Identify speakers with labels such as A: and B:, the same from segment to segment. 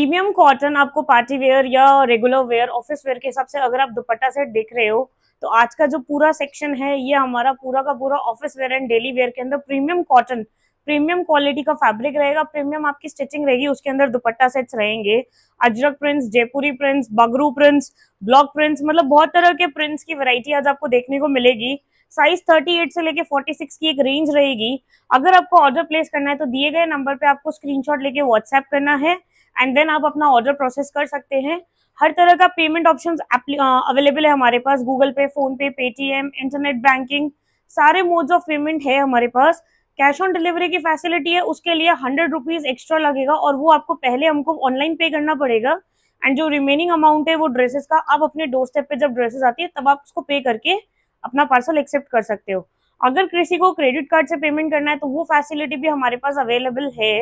A: Premium cotton आपको party wear या regular wear office wear के हिसाब से अगर आप दुपट्टा सेट देख रहे हो तो आज का जो पूरा सेक्शन है ये हमारा पूरा का पूरा office wear and daily wear के अंदर प्रीमियम कॉटन प्रीमियम क्वालिटी का फैब्रिक रहेगा प्रीमियम आपकी स्टिचिंग रहेगी उसके अंदर दुपट्टा सेट्स रहेंगे Ajrak prints Jaipuri prints Bagru prints block prints मतलब बहुत तरह के प्रिंट्स की वैरायटी आज आपको देखने को मिलेगी साइज 38 से लेके 46 की एक रेंज रहेगी अगर आपको ऑर्डर प्लेस करना है तो दिए गए नंबर पे आपको स्क्रीन लेके व्हाट्सएप करना है एंड देन आप अपना ऑर्डर प्रोसेस कर सकते हैं हर तरह का पेमेंट ऑप्शन अवेलेबल है हमारे पास Google pay PhonePe Paytm internet banking सारे मोड्स ऑफ पेमेंट है हमारे पास कैश ऑन डिलीवरी की फैसिलिटी है उसके लिए हंड्रेड रुपीज एक्स्ट्रा लगेगा और वो आपको पहले हमको ऑनलाइन पे करना पड़ेगा एंड जो रिमेनिंग अमाउंट है वो ड्रेसेस का आप अपने डोर स्टेप पे जब ड्रेसेस आती है तब आप उसको पे करके अपना पार्सल एक्सेप्ट कर सकते हो अगर किसी को क्रेडिट कार्ड से पेमेंट करना है तो वो फैसिलिटी भी हमारे पास अवेलेबल है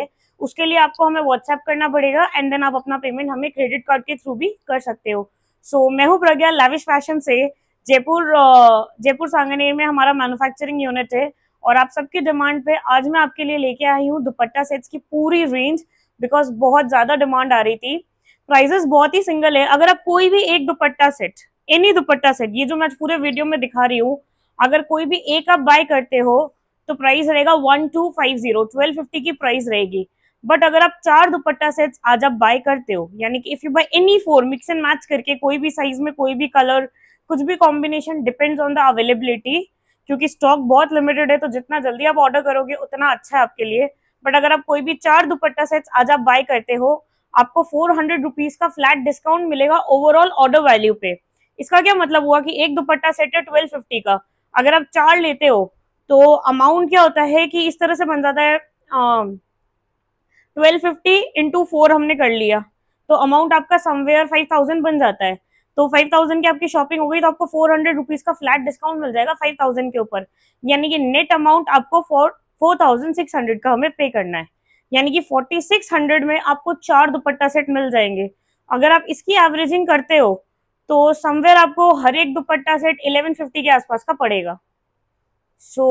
A: उसके लिए आपको हमें व्हाट्सएप करना पड़ेगा एंड देन आप अपना पेमेंट हमें क्रेडिट कार्ड के थ्रू भी कर सकते हो सो so, मैं हूँ प्रज्ञा लाविश फैशन से जयपुर जयपुर सांगनेर में हमारा मैनुफैक्चरिंग यूनिट है और आप सबकी डिमांड पे आज मैं आपके लिए लेके आई हूँ दुपट्टा सेट्स की पूरी रेंज बिकॉज बहुत ज्यादा डिमांड आ रही थी प्राइजेस बहुत ही सिंगल है अगर आप कोई भी एक dupatta set any dupatta set ये जो मैं पूरे वीडियो में दिखा रही हूँ अगर कोई भी एक आप बाय करते हो तो प्राइस रहेगा one two five zero twelve fifty की प्राइस रहेगी बट अगर आप चार दुपट्टा सेट्स आज आप बाय करते हो यानी कि if you buy any four mix and match करके कोई भी साइज में कोई भी कलर कुछ भी combination depends on the availability क्योंकि स्टॉक बहुत लिमिटेड है तो जितना जल्दी आप ऑर्डर करोगे उतना अच्छा है आपके लिए बट अगर आप कोई भी चार दुपट्टा सेट्स आज आप बाय करते हो आपको फोर हंड्रेड रुपीज का फ्लैट डिस्काउंट मिलेगा ओवरऑल ऑर्डर वैल्यू पे इसका क्या मतलब हुआ कि एक दुपट्टा सेट है ट्वेल्व फिफ्टी का अगर आप चार लेते हो तो अमाउंट क्या होता है कि इस तरह से बन जाता है ट्वेल्व फिफ्टी इंटू फोर हमने कर लिया तो अमाउंट आपका समवेयर फाइव थाउजेंड बन जाता है तो फाइव थाउजेंड की आपकी शॉपिंग हो गई तो आपको फोर हंड्रेड रुपीज का फ्लैट डिस्काउंट मिल जाएगा फाइव थाउजेंड के ऊपर यानी कि नेट अमाउंट आपको four four thousand six hundred का हमें पे करना है यानी कि फोर्टी सिक्स हंड्रेड में आपको चार दुपट्टा सेट मिल जाएंगे अगर आप इसकी एवरेजिंग करते हो तो समवेयर आपको हर एक दुपट्टा सेट 1150 के आसपास का पड़ेगा so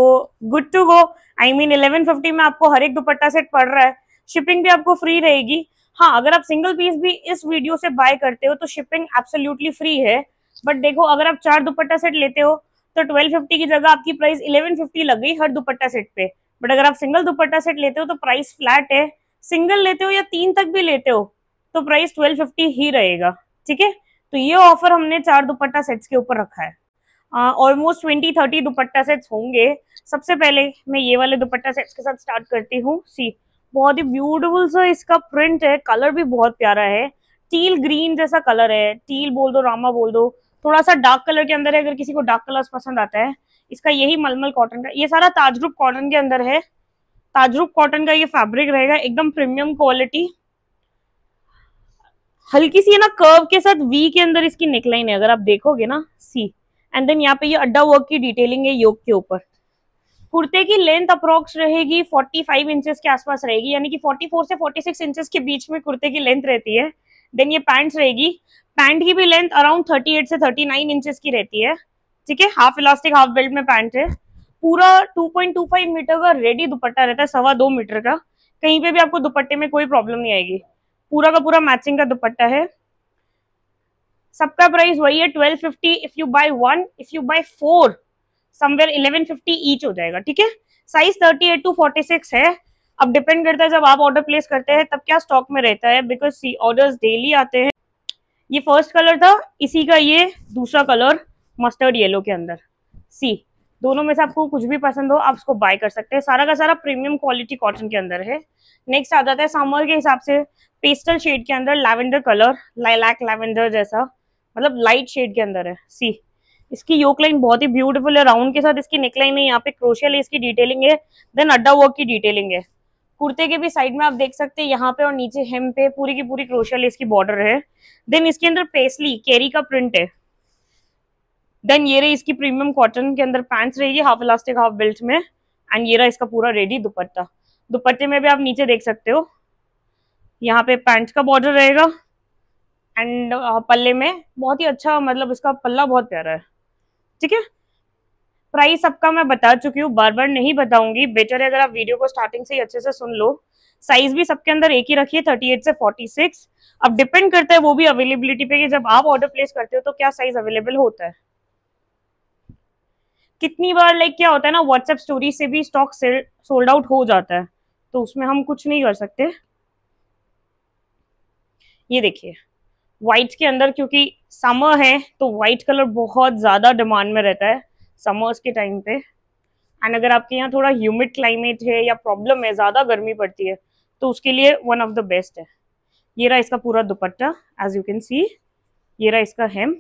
A: good to go I mean 1150 में आपको हर एक दुपट्टा सेट पड़ रहा है शिपिंग भी आपको फ्री रहेगी हाँ अगर आप सिंगल पीस भी इस वीडियो से बाय करते हो तो शिपिंग एब्सोल्यूटली फ्री है बट देखो अगर आप चार दुपट्टा सेट लेते हो तो 1250 की जगह आपकी प्राइस 1150 लग गई हर दुपट्टा सेट पे बट अगर आप सिंगल दुपट्टा सेट लेते हो तो प्राइस फ्लैट है सिंगल लेते हो या तीन तक भी लेते हो तो प्राइस 1250 ही रहेगा ठीक है तो ये ऑफर हमने चार दुपट्टा सेट्स के ऊपर रखा है almost twenty thirty dupatta sets होंगे सबसे पहले मैं ये वाले दुपट्टा सेट्स के साथ स्टार्ट करती हूँ सी बहुत ही ब्यूटीफुल सा इसका प्रिंट है कलर भी बहुत प्यारा है टील ग्रीन जैसा कलर है टील बोल दो रामा बोल दो थोड़ा सा डार्क कलर के अंदर है अगर किसी को डार्क कलर पसंद आता है इसका यही मलमल कॉटन का ये सारा ताजरूप कॉटन के अंदर है ताजरूप कॉटन का ये फैब्रिक रहेगा एकदम प्रीमियम क्वालिटी हल्की सी है ना कर्व के साथ वी के अंदर इसकी नेकलाइन है अगर आप देखोगे ना सी एंड देन यहाँ पे ये अड्डा वर्क की डिटेलिंग है योग के ऊपर कुर्ते की लेंथ अप्रोक्स रहेगी 45 इंचेस के आसपास रहेगी यानी कि 44 से 46 इंचेस के बीच में कुर्ते की लेंथ रहती है देन ये पैंट्स रहेगी पैंट की भी लेंथ अराउंड 38 से 39 इंचेस की रहती है ठीक है हाफ इलास्टिक हाफ बेल्ट में पैंट है पूरा 2.25 मीटर का रेडी दुपट्टा रहता है सवा दो मीटर का कहीं पे भी आपको दुपट्टे में कोई प्रॉब्लम नहीं आएगी पूरा का पूरा मैचिंग का दुपट्टा है सबका प्राइस वही है twelve fifty if you buy one if you buy four somewhere eleven fifty each हो जाएगा ठीक है size thirty eight to forty six है अब डिपेंड करता है जब आप ऑर्डर प्लेस करते हैं तब क्या स्टॉक में रहता है बिकॉज ऑर्डर डेली आते हैं ये फर्स्ट कलर था इसी का ये दूसरा कलर मस्टर्ड येलो के अंदर सी दोनों में से आपको कुछ भी पसंद हो आप उसको बाय कर सकते हैं सारा का सारा प्रीमियम क्वालिटी कॉटन के अंदर है नेक्स्ट आ जाता है समर के हिसाब से पेस्टल शेड के अंदर लैवेंडर कलर लाइलैक लैवेंडर जैसा मतलब लाइट शेड के अंदर है सी इसकी योक लाइन बहुत ही ब्यूटीफुल है राउंड के साथ इसकी नेकलाइन है यहाँ पे क्रोशियल है इसकी डिटेलिंग है देन अड्डा वर्क की डिटेलिंग है कुर्ते के भी साइड में आप देख सकते हैं यहाँ पे और नीचे हेम पे पूरी की पूरी क्रोशियल इसकी बॉर्डर है देन इसके अंदर पेस्ली कैरी का प्रिंट है देन ये रही इसकी प्रीमियम कॉटन के अंदर पैंट्स रहेगी हाफ इलास्टिक हाफ बेल्ट में एंड ये रहा इसका पूरा रेडी दुपट्टा दुपट्टे में भी आप नीचे देख सकते हो यहाँ पे पैंट का बॉर्डर रहेगा एंड पल्ले में बहुत ही अच्छा मतलब इसका पल्ला बहुत प्यारा है ठीक है प्राइस सबका मैं बता चुकी हूँ बार बार नहीं बताऊंगी बेटर है अगर आप वीडियो को स्टार्टिंग से ही अच्छे से सुन लो साइज भी सबके अंदर एक ही रखिए 38 से 46 अब डिपेंड करता है वो भी अवेलेबिलिटी पे कि जब आप ऑर्डर प्लेस करते हो तो क्या साइज अवेलेबल होता है कितनी बार लाइक क्या होता है ना व्हाट्सएप स्टोरी से भी स्टॉक सोल्ड आउट हो जाता है तो उसमें हम कुछ नहीं कर सकते ये देखिए व्हाइट के अंदर क्योंकि समर है तो वाइट कलर बहुत ज़्यादा डिमांड में रहता है समर्स के टाइम पे एंड अगर आपके यहाँ थोड़ा ह्यूमिड क्लाइमेट है या प्रॉब्लम है ज़्यादा गर्मी पड़ती है तो उसके लिए वन ऑफ द बेस्ट है ये रहा इसका पूरा dupatta as you can see ये रहा इसका हेम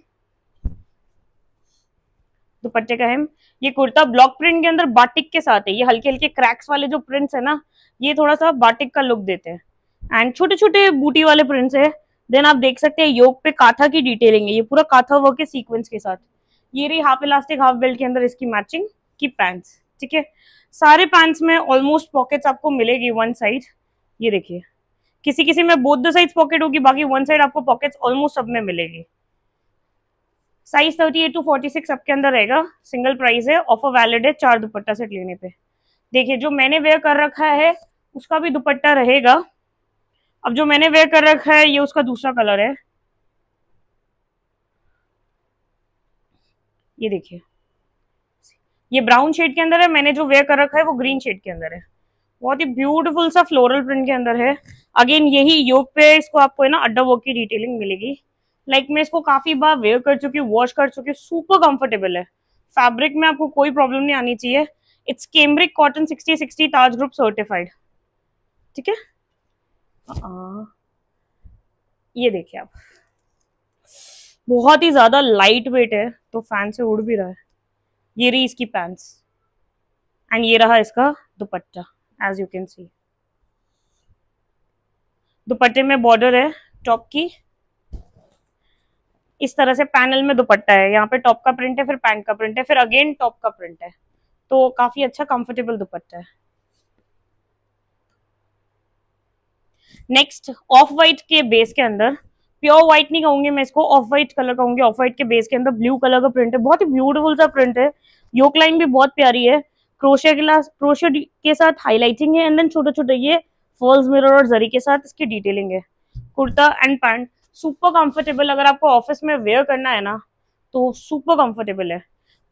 A: दुपट्टे का हेम ये कुर्ता ब्लॉक प्रिंट के अंदर बाटिक के साथ है ये हल्के हल्के क्रैक्स वाले जो प्रिंट्स है ना ये थोड़ा सा बाटिक का लुक देते हैं एंड छोटे छोटे बूटी वाले प्रिंट्स है देन आप देख सकते हैं योग पे काथा की डिटेलिंग है ये पूरा काथा वर्क है सीक्वेंस के साथ ये रही हाफ इलास्टिक हाफ बेल्ट के अंदर इसकी मैचिंग की पैंट्स ठीक है सारे पैंट्स में ऑलमोस्ट पॉकेट्स आपको मिलेगी वन साइड ये देखिए किसी किसी में बोथ द साइड पॉकेट होगी बाकी वन साइड आपको पॉकेट्स ऑलमोस्ट सब में मिलेगी size thirty eight to forty six सबके अंदर रहेगा सिंगल प्राइस है ऑफर वैलिड है चार दुपट्टा सेट लेने पे देखिए जो मैंने वेयर कर रखा है उसका भी दुपट्टा रहेगा अब जो मैंने वेयर कर रखा है ये उसका दूसरा कलर है ये देखिए ये ब्राउन शेड के अंदर है मैंने जो वेयर कर रखा है वो ग्रीन शेड के अंदर है बहुत ही ब्यूटीफुल सा फ्लोरल प्रिंट के अंदर है अगेन यही योग पे इसको आपको है ना अड्डा वर्क की डिटेलिंग मिलेगी लाइक like, मैं इसको काफी बार वेयर कर चुकी हूँ वॉश कर चुकी हूँ सुपर कम्फर्टेबल है फैब्रिक में आपको कोई प्रॉब्लम नहीं आनी चाहिए it's cambric cotton sixty sixty Taj group certified ठीक है uh-uh. ये देखिए आप बहुत ही ज्यादा लाइट वेट है तो फैन से उड़ भी रहा है ये रही इसकी पैंट्स एंड ये रहा इसका dupatta as you can see दुपट्टे में बॉर्डर है टॉप की इस तरह से पैनल में दुपट्टा है यहाँ पे टॉप का प्रिंट है फिर पैंट का प्रिंट है फिर अगेन टॉप का प्रिंट है तो काफी अच्छा कंफर्टेबल दुपट्टा है नेक्स्ट ऑफ व्हाइट के बेस के अंदर प्योर व्हाइट नहीं कहूंगी मैं इसको ऑफ व्हाइट कलर कहूंगी ऑफ व्हाइट के बेस के अंदर ब्लू कलर का प्रिंट है बहुत ही ब्यूटीफुल सा प्रिंट है योक लाइन भी बहुत प्यारी है क्रोशिया के लास्ट के साथ हाईलाइटिंग है एंड देन छोटे छोटे ये फॉल्स मिरर और जरी के साथ इसकी डिटेलिंग है kurta and pant super comfortable अगर आपको ऑफिस में वेयर करना है ना तो सुपर कंफर्टेबल है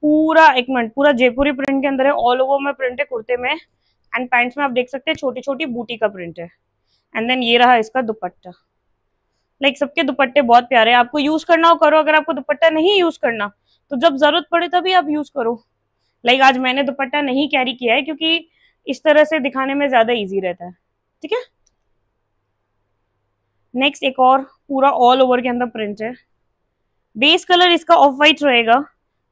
A: पूरा एक मिनट पूरा जयपुरी प्रिंट के अंदर है ऑल ओवर में प्रिंट है कुर्ते में एंड पैंट्स में आप देख सकते हैं छोटी छोटी बूटी का प्रिंट है एंड देन ये रहा इसका दुपट्टा लाइक सबके दुपट्टे बहुत प्यारे हैं आपको यूज करना हो करो अगर आपको दुपट्टा नहीं यूज करना तो जब जरूरत पड़े तभी आप यूज करो लाइक आज मैंने दुपट्टा नहीं कैरी किया है क्योंकि इस तरह से दिखाने में ज्यादा इजी रहता है ठीक है नेक्स्ट एक और पूरा ऑल ओवर के अंदर प्रिंट है बेस कलर इसका ऑफ वाइट रहेगा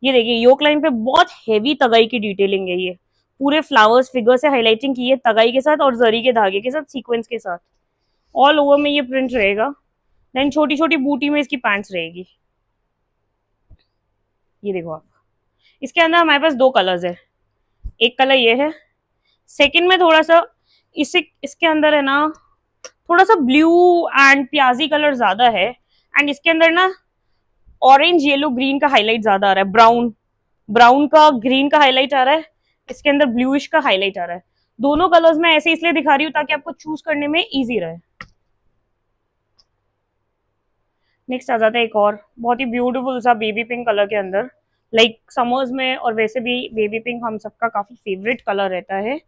A: ये देखिए योक लाइन पे बहुत हेवी तगाई की डिटेलिंग है ये पूरे फ्लावर्स फिगर से हाईलाइटिंग की है तगाई के साथ और जरी के धागे के साथ सीक्वेंस के साथ ऑल ओवर में ये प्रिंट रहेगा देन छोटी छोटी बूटी में इसकी पैंट्स रहेगी ये देखो आप इसके अंदर हमारे पास दो कलर्स है एक कलर ये है सेकेंड में थोड़ा सा इसे इसके अंदर है ना थोड़ा सा ब्लू एंड प्याजी कलर ज्यादा है एंड इसके अंदर ना ऑरेंज येलो ग्रीन का हाईलाइट ज्यादा आ रहा है ब्राउन ब्राउन का ग्रीन का हाईलाइट आ रहा है इसके अंदर ब्लूइश का हाईलाइट आ रहा है दोनों कलर्स मैं ऐसे इसलिए दिखा रही हूं ताकि आपको चूज करने में इजी रहे नेक्स्ट आ जाता है एक और बहुत ही ब्यूटीफुल सा बेबी पिंक कलर के अंदर लाइक like, समर्स में और वैसे भी बेबी पिंक हम सबका काफी फेवरेट कलर रहता है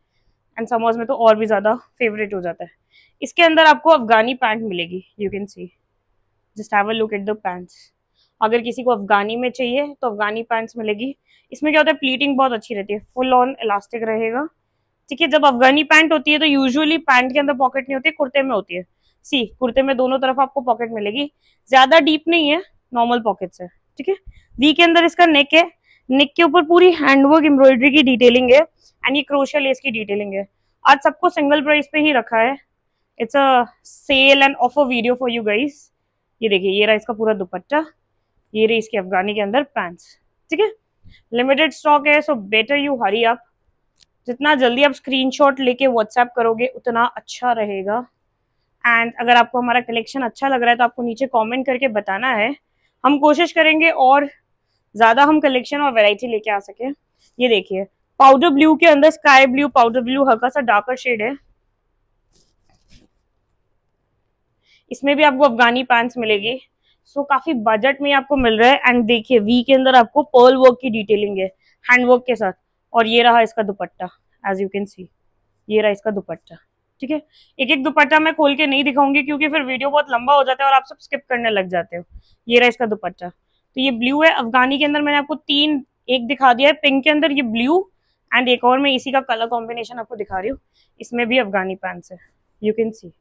A: एंड समर्स में तो और भी ज़्यादा फेवरेट हो जाता है इसके अंदर आपको अफगानी पैंट मिलेगी you can see just have a look at the pants अगर किसी को अफगानी में चाहिए तो अफगानी पैंट्स मिलेगी इसमें क्या होता है प्लीटिंग बहुत अच्छी रहती है फुल ऑन इलास्टिक रहेगा ठीक है जब अफगानी पैंट होती है तो यूजुअली पैंट के अंदर पॉकेट नहीं होती कुर्ते में होती है सी कुर्ते में दोनों तरफ आपको पॉकेट मिलेगी ज़्यादा डीप नहीं है नॉर्मल पॉकेट्स है ठीक है वी के अंदर इसका नेक है निक के ऊपर पूरी हैंडवर्क एम्ब्रॉयडरी की डिटेलिंग है एंड ये क्रोशिया लेस की डिटेलिंग है आज सबको सिंगल प्राइस पे ही रखा है it's a sale and offer video for you guys ये देखिए ये रहा इसका पूरा दुपट्टा ये रही इसके अफगानी के अंदर पैंट्स ठीक है लिमिटेड स्टॉक है so better you hurry up जितना जल्दी आप शॉट लेके व्हाट्सएप करोगे उतना अच्छा रहेगा एंड अगर आपको हमारा कलेक्शन अच्छा लग रहा है तो आपको नीचे कॉमेंट करके बताना है हम कोशिश करेंगे और ज्यादा हम कलेक्शन और वेराइटी लेके आ सके ये देखिए पाउडर ब्लू के अंदर स्काई ब्लू पाउडर ब्लू हल्का सा डार्कर शेड है इसमें भी आपको अफगानी पैंट मिलेगी सो so, काफी बजट में आपको मिल रहा है एंड देखिए वी के अंदर आपको पर्ल वर्क की डिटेलिंग है हैंड वर्क के साथ और ये रहा इसका dupatta as you can see ये रहा इसका दुपट्टा ठीक है एक एक दुपट्टा मैं खोल के नहीं दिखाऊंगी क्योंकि फिर वीडियो बहुत लंबा हो जाता है और आप सब स्किप करने लग जाते हो ये रहा इसका दुपट्टा तो ये ब्लू है अफगानी के अंदर मैंने आपको तीन एक दिखा दिया है पिंक के अंदर ये ब्लू एंड एक और मैं इसी का कलर कॉम्बिनेशन आपको दिखा रही हूँ इसमें भी अफगानी पैंट्स है यू कैन सी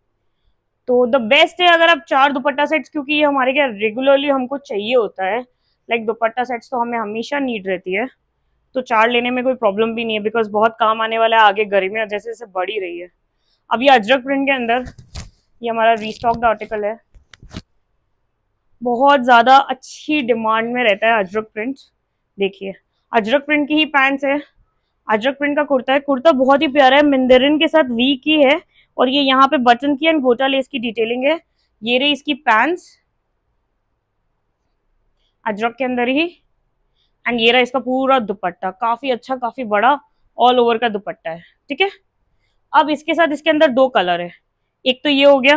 A: तो द बेस्ट है अगर आप चार दुपट्टा सेट्स क्योंकि ये हमारे क्या रेगुलरली हमको चाहिए होता है लाइक like, दुपट्टा सेट्स तो हमें हमेशा नीड रहती है तो चार लेने में कोई प्रॉब्लम भी नहीं है बिकॉज बहुत काम आने वाला है आगे गर्मी जैसे जैसे बढ़ी रही है अब ये अजरक प्रिंट के अंदर ये हमारा रीस्टॉक आर्टिकल है बहुत ज़्यादा अच्छी डिमांड में रहता है अजरक प्रिंट देखिए अजरक प्रिंट की ही पैंट्स है अजरक प्रिंट का कुर्ता है कुर्ता बहुत ही प्यारा है मिंदरिन के साथ वी की है और ये यहाँ पे बटन की एंड गोटा लेस की डिटेलिंग है ये रही इसकी पैंट्स अजरक के अंदर ही एंड ये रहा इसका पूरा दुपट्टा काफ़ी अच्छा काफ़ी बड़ा ऑल ओवर का दुपट्टा है ठीक है अब इसके साथ इसके अंदर दो कलर है एक तो ये हो गया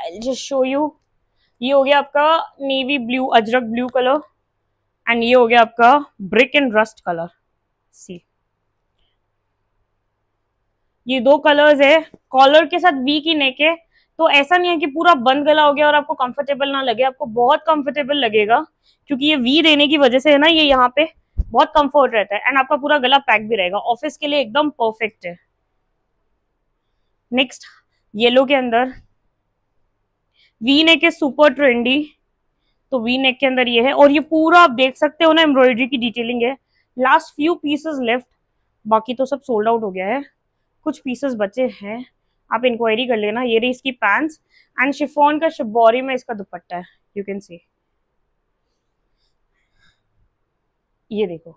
A: आई जस्ट शो यू ये हो गया आपका navy blue Ajrak blue colour and ये हो गया आपका brick and rust colour see ये दो कलर्स है कॉलर के साथ वी की नेक है तो ऐसा नहीं है कि पूरा बंद गला हो गया और आपको कंफर्टेबल ना लगे आपको बहुत कंफर्टेबल लगेगा क्योंकि ये वी देने की वजह से है ना ये यहाँ पे बहुत कंफर्ट रहता है एंड आपका पूरा गला पैक भी रहेगा ऑफिस के लिए एकदम परफेक्ट है नेक्स्ट येलो के अंदर वी नेक है सुपर ट्रेंडी तो वी नेक के अंदर ये है और ये पूरा आप देख सकते हो ना एम्ब्रॉयडरी की डिटेलिंग है लास्ट फ्यू पीसेस लेफ्ट बाकी तो सब सोल्ड आउट हो गया है कुछ पीसेस बचे हैं आप इंक्वायरी कर लेना ये रही इसकी पैंट्स एंड शिफोन का शिबोरी में इसका दुपट्टा है यू कैन सी ये देखो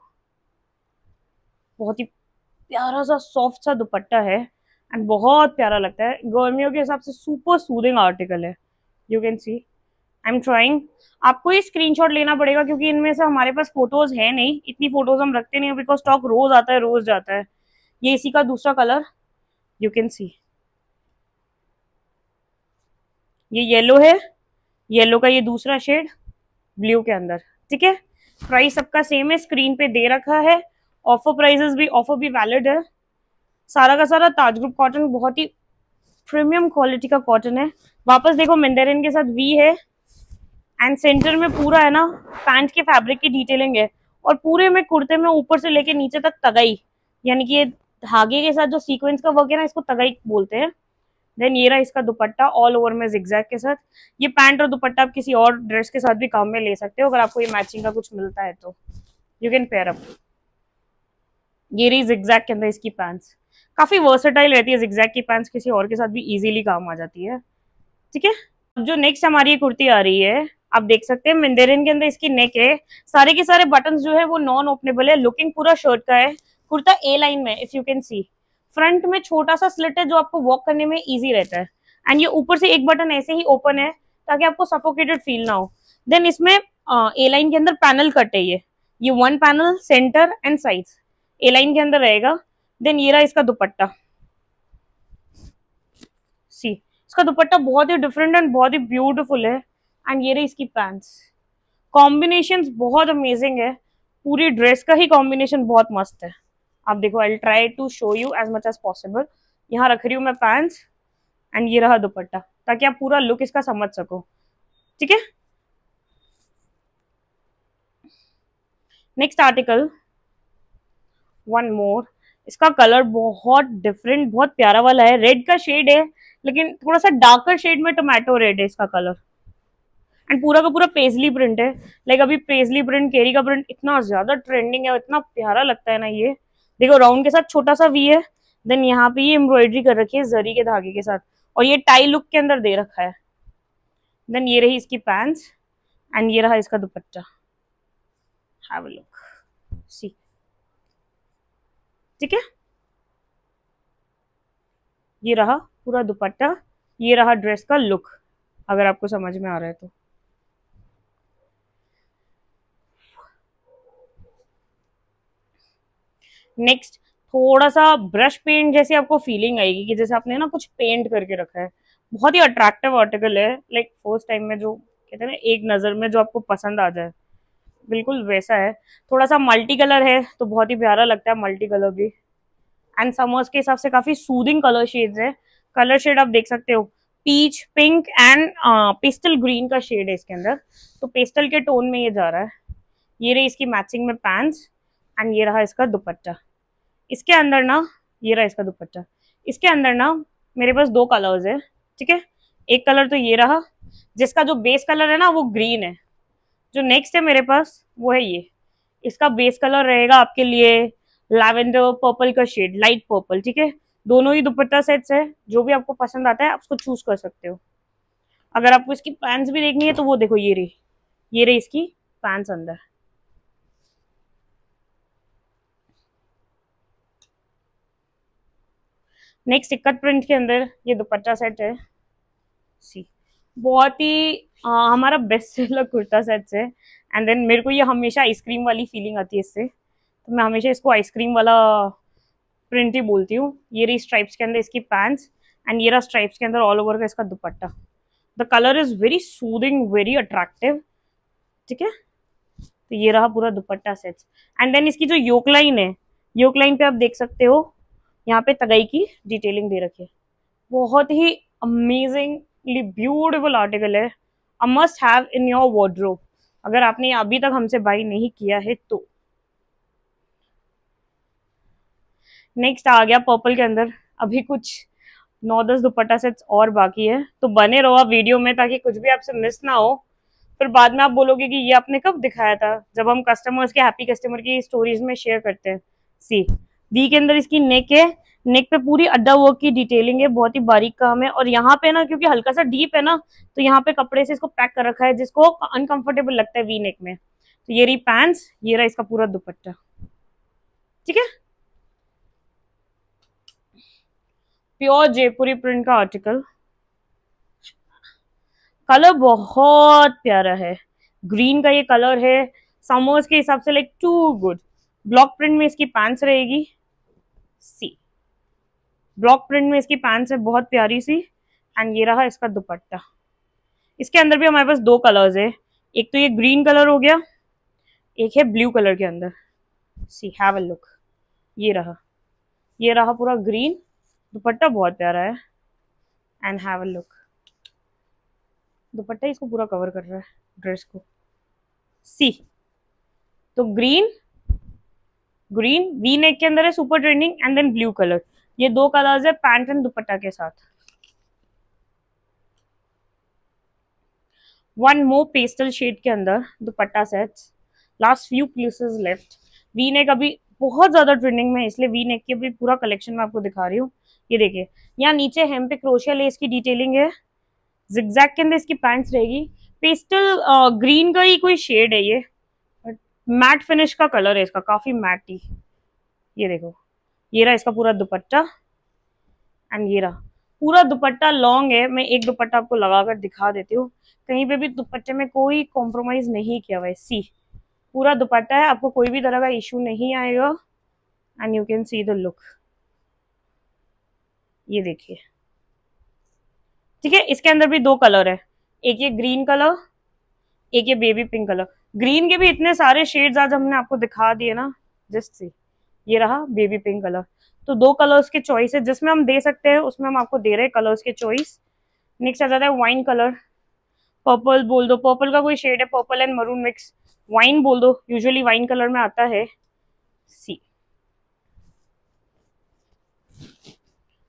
A: बहुत ही प्यारा सा सॉफ्ट सा दुपट्टा है एंड बहुत प्यारा लगता है गर्मियों के हिसाब से सुपर सूदिंग आर्टिकल है you can see I am trying आपको ये स्क्रीनशॉट लेना पड़ेगा क्योंकि इनमें से हमारे पास फोटोज है नहीं इतनी फोटोज हम रखते नहीं बिकॉज स्टॉक रोज आता है रोज जाता है ये इसी का दूसरा कलर यू कैन सी ये येलो है येलो का ये दूसरा शेड ब्लू के अंदर ठीक है प्राइस सबका सेम है स्क्रीन पे दे रखा है ऑफर प्राइजेस भी ऑफर भी वैलिड है सारा का सारा ताज ग्रुप कॉटन बहुत ही प्रीमियम क्वालिटी का कॉटन है वापस देखो मंडेरियन के साथ वी है एंड सेंटर में पूरा है ना पैंट के फैब्रिक की डिटेलिंग है और पूरे में कुर्ते में ऊपर से लेके नीचे तक तगाई यानी कि ये धागे के साथ जो सीक्वेंस का वर्क है ना इसको तगाई बोलते हैं देन ये रहा इसका दुपट्टा ऑल ओवर में जिक्जैक के साथ ये पैंट और दुपट्टा आप किसी और ड्रेस के साथ भी काम में ले सकते हो अगर आपको ये मैचिंग का कुछ मिलता है तो यू कैन पेयर अप ये रही जिक्जैक के अंदर इसकी पैंट्स काफ़ी वर्सेटाइल रहती है जिक्जैक की पैंट्स किसी और के साथ भी ईजिली काम आ जाती है ठीक है अब जो नेक्स्ट हमारी ये कुर्ती आ रही है आप देख सकते हैं मिंदेरिन के अंदर इसकी नेक है सारे के सारे बटन जो है वो नॉन ओपनेबल है लुकिंग पूरा शर्ट का है कुर्ता ए लाइन में if you can see front में छोटा सा स्लिट है जो आपको वॉक करने में ईजी रहता है एंड ये ऊपर से एक बटन ऐसे ही ओपन है ताकि आपको सफोकेटेड फील ना हो देन इसमें ए लाइन के अंदर पैनल कट है ये ये one panel centre and size A line के अंदर रहेगा देन ये रहा इसका दुपट्टा सी इसका दुपट्टा बहुत ही डिफरेंट एंड बहुत ही ब्यूटीफुल है एंड ये रही इसकी पैंट्स कॉम्बिनेशन बहुत अमेजिंग है पूरी ड्रेस का ही कॉम्बिनेशन बहुत मस्त है आप देखो I try to show you as much as possible यहाँ रख रही हूँ मैं पैंट्स एंड ये रहा दुपट्टा ताकि आप पूरा लुक इसका समझ सको ठीक है नेक्स्ट आर्टिकल वन मोर इसका कलर बहुत डिफरेंट बहुत प्यारा वाला है रेड का शेड है लेकिन थोड़ा सा डार्कर शेड में टोमेटो रेड है इसका कलर एंड पूरा का पूरा पेजली प्रिंट है लाइक अभी पेजली प्रिंट केरी का प्रिंट इतना ज्यादा ट्रेंडिंग है इतना प्यारा लगता है ना ये देखो राउंड के साथ छोटा सा वी है देन यहाँ पे ये एम्ब्रॉयडरी कर रखी है जरी के धागे के साथ और ये टाई लुक के अंदर दे रखा है देन ये रही इसकी पैंट एंड ये रहा इसका दुपट्टा हैव लुक सी ठीक है ये रहा पूरा दुपट्टा ये रहा ड्रेस का लुक अगर आपको समझ में आ रहा है तो नेक्स्ट थोड़ा सा ब्रश पेंट जैसे आपको फीलिंग आएगी कि जैसे आपने ना कुछ पेंट करके रखा है बहुत ही अट्रैक्टिव आर्टिकल है लाइक फर्स्ट टाइम में जो कहते हैं ना एक नज़र में जो आपको पसंद आ जाए बिल्कुल वैसा है थोड़ा सा मल्टी कलर है तो बहुत ही प्यारा लगता है मल्टी कलर भी एंड समर्स के हिसाब से काफी सूदिंग कलर शेड्स है कलर शेड आप देख सकते हो peach pink and pastel green का शेड है इसके अंदर तो पेस्टल के टोन में ये जा रहा है ये रही इसकी मैचिंग में पैंट्स एंड ये रहा इसका दुपट्टा इसके अंदर ना ये रहा इसका दुपट्टा इसके अंदर ना मेरे पास दो कलर्स है ठीक है एक कलर तो ये रहा जिसका जो बेस कलर है ना वो ग्रीन है जो नेक्स्ट है मेरे पास वो है ये इसका बेस कलर रहेगा आपके लिए लैवेंडर पर्पल का शेड लाइट पर्पल ठीक है दोनों ही दुपट्टा सेट्स है जो भी आपको पसंद आता है आप उसको चूज कर सकते हो अगर आपको इसकी पैंट्स भी देखनी है तो वो देखो ये रही ये रही इसकी पैंट्स अंदर नेक्स्ट इक्कट प्रिंट के अंदर ये दुपट्टा सेट है सी बहुत ही आ, हमारा बेस्ट सेलर कुर्ता सेट से एंड देन मेरे को ये हमेशा आइसक्रीम वाली फीलिंग आती है इससे तो मैं हमेशा इसको आइसक्रीम वाला प्रिंट ही बोलती हूँ ये रही स्ट्राइप्स के अंदर इसकी पैंट्स एंड ये रहा स्ट्राइप्स के अंदर ऑल ओवर का इसका dupatta the colour is very soothing very attractive ठीक है तो ये रहा पूरा दुपट्टा सेट्स एंड देन इसकी जो योक लाइन है योक लाइन पे आप देख सकते हो यहाँ पे तगई की डिटेलिंग दे रखी है बहुत ही अमेजिंग ब्यूटिफुल आर्टिकल है a must have in your wardrobe अगर आपने अभी तक हमसे बाई नहीं किया है तो नेक्स्ट आ गया पर्पल के अंदर अभी कुछ नौ दस दुपट्टा सेट्स और बाकी है तो बने रहो आप वीडियो में ताकि कुछ भी आपसे मिस ना हो फिर बाद में आप बोलोगे कि ये आपने कब दिखाया था जब हम कस्टमर्स के हैप्पी कस्टमर की स्टोरीज में शेयर करते हैं सी दी के अंदर इसकी नेक है नेक पे पूरी अड्डा वर्क की डिटेलिंग है बहुत ही बारीक काम है और यहाँ पे ना क्योंकि हल्का सा डीप है ना तो यहाँ पे कपड़े से इसको पैक कर रखा है जिसको अनकंफर्टेबल लगता है वी नेक में तो ये रही पैंट्स ये रहा इसका पूरा दुपट्टा ठीक है प्योर जयपुरी प्रिंट का आर्टिकल कलर बहुत प्यारा है ग्रीन का ये कलर है समर्स के हिसाब से like too good block print में इसकी पैंट्स रहेगी सी ब्लॉक प्रिंट में इसकी पैंट्स है बहुत प्यारी सी एंड ये रहा इसका दुपट्टा इसके अंदर भी हमारे पास दो कलर्स है एक तो ये ग्रीन कलर हो गया एक है ब्लू कलर के अंदर सी हैव अ लुक ये रहा ये रहा पूरा ग्रीन दुपट्टा बहुत प्यारा है and have a look dupatta इसको पूरा कवर कर रहा है ड्रेस को सी तो ग्रीन ग्रीन वी नेक के अंदर है super trending and then blue colour ये दो कलर्स है पैंट एंड दुपट्टा के साथ वन मोर पेस्टल शेड के अंदर dupatta sets last few pieces left V neck अभी बहुत ज्यादा ट्रेंडिंग में इसलिए वी नेक की अभी पूरा कलेक्शन मैं आपको दिखा रही हूँ ये देखिए यहाँ नीचे हेम पे क्रोशिया लेस की डिटेलिंग है जिग्जैक के अंदर इसकी पैंट्स रहेगी पेस्टल ग्रीन का ही कोई शेड है ये मैट फिनिश का कलर है इसका काफी मैट ही ये देखो ये रहा इसका पूरा दुपट्टा एंड ये रहा पूरा दुपट्टा लॉन्ग है मैं एक दुपट्टा आपको लगा कर दिखा देती हूँ कहीं पे भी दुपट्टे में कोई कॉम्प्रोमाइज नहीं किया हुआ है सी पूरा दुपट्टा है आपको कोई भी तरह का इशू नहीं आएगा and you can see the look ये देखिए ठीक है इसके अंदर भी दो कलर है एक ये ग्रीन कलर एक ये बेबी पिंक कलर ग्रीन के भी इतने सारे शेड्स आज हमने आपको दिखा दिए ना जस्ट सी ये रहा बेबी पिंक कलर तो दो कलर्स के चॉइस है जिसमें हम दे सकते हैं उसमें हम आपको दे रहे हैं कलर्स के चॉइस नेक्स्ट आ जाता है वाइन कलर पर्पल बोल दो पर्पल का कोई शेड है purple and maroon mix wine बोल दो यूजुअली वाइन कलर में आता है सी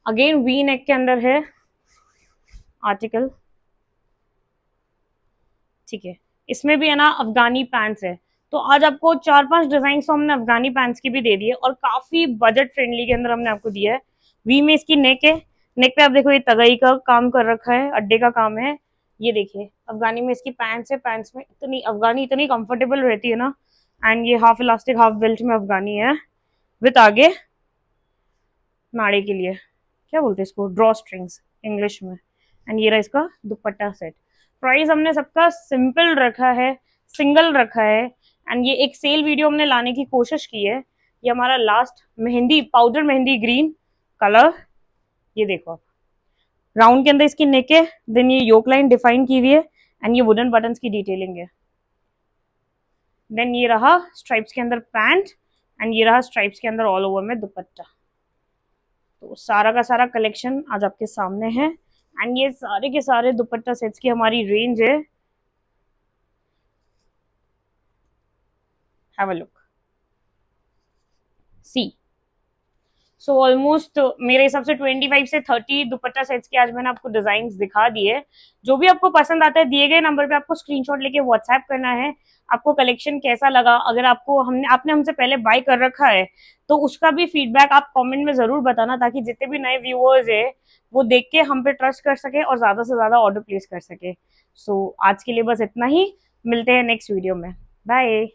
A: अगेन वी नेक के अंदर है आर्टिकल ठीक है इसमें भी है ना अफगानी पैंट्स है तो आज आपको चार पांच डिजाइन तो हमने अफगानी पैंट्स की भी दे दी है और काफी बजट फ्रेंडली के अंदर हमने आपको दिया है वी में इसकी नेक है नेक पे आप देखो ये तगई का काम कर रखा है अड्डे का काम है ये देखिए अफगानी में इसकी पैंट्स है पैंट्स में इतनी अफगानी इतनी कंफर्टेबल रहती है ना एंड ये हाफ इलास्टिक हाफ बेल्ट में अफगानी है विथ आगे नाड़े के लिए क्या बोलते हैं इसको ड्रॉ स्ट्रिंग्स इंग्लिश में एंड ये रहा इसका दुपट्टा सेट प्राइस हमने सबका सिंपल रखा है सिंगल रखा है एंड ये एक सेल वीडियो हमने लाने की कोशिश की है ये हमारा last mehndi powder mehndi green colour ये देखो आप राउंड के अंदर इसकी नेक है देन ये योक लाइन डिफाइन की हुई है एंड ये वुडन बटन की डिटेलिंग है देन ये रहा स्ट्राइप्स के अंदर पैंट एंड ये रहा स्ट्राइप्स के अंदर ऑल ओवर में दुपट्टा तो सारा का सारा कलेक्शन आज आपके सामने है एंड ये सारे के सारे दुपट्टा सेट्स की हमारी रेंज है Have a look. See so almost मेरे हिसाब से 25 से 30 दुपट्टा सेट्स के आज मैंने आपको डिजाइन दिखा दिए जो भी आपको पसंद आता है दिए गए नंबर पे आपको स्क्रीनशॉट लेके व्हाट्सएप करना है आपको कलेक्शन कैसा लगा अगर आपको हमने आपने हमसे पहले बाय कर रखा है तो उसका भी फीडबैक आप कमेंट में जरूर बताना ताकि जितने भी नए व्यूअर्स है वो देख के हम पे ट्रस्ट कर सके और ज्यादा से ज्यादा ऑर्डर प्लेस कर सके सो so, आज के लिए बस इतना ही मिलते हैं नेक्स्ट वीडियो में बाय